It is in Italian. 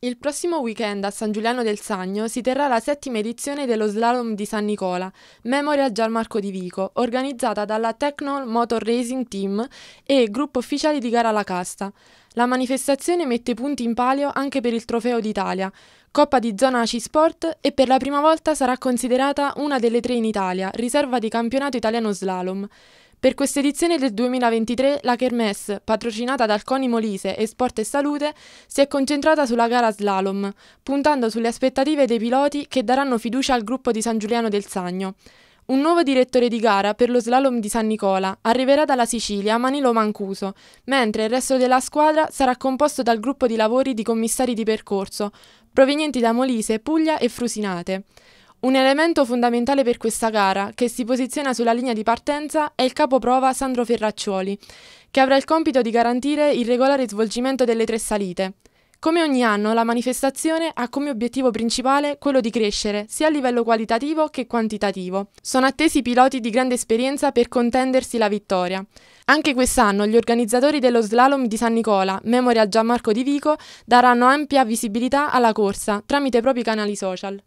Il prossimo weekend a San Giuliano del Sagno si terrà la settima edizione dello slalom di San Nicola, Memorial Gianmarco di Vico, organizzata dalla Techno Motor Racing Team e gruppo ufficiale di gara La Casta. La manifestazione mette punti in palio anche per il Trofeo d'Italia, Coppa di zona AC Sport e per la prima volta sarà considerata una delle tre in Italia, riserva di campionato italiano slalom. Per questa edizione del 2023 la Kermesse, patrocinata dal Coni Molise e Sport e Salute, si è concentrata sulla gara slalom, puntando sulle aspettative dei piloti che daranno fiducia al gruppo di San Giuliano del Sagno. Un nuovo direttore di gara per lo slalom di San Nicola arriverà dalla Sicilia Manilo Mancuso, mentre il resto della squadra sarà composto dal gruppo di lavori di commissari di percorso, provenienti da Molise, Puglia e Frusinate. Un elemento fondamentale per questa gara, che si posiziona sulla linea di partenza, è il capoprova Sandro Ferraccioli, che avrà il compito di garantire il regolare svolgimento delle tre salite. Come ogni anno, la manifestazione ha come obiettivo principale quello di crescere sia a livello qualitativo che quantitativo. Sono attesi piloti di grande esperienza per contendersi la vittoria. Anche quest'anno gli organizzatori dello slalom di San Nicola, Memorial Gianmarco di Vico, daranno ampia visibilità alla corsa tramite i propri canali social.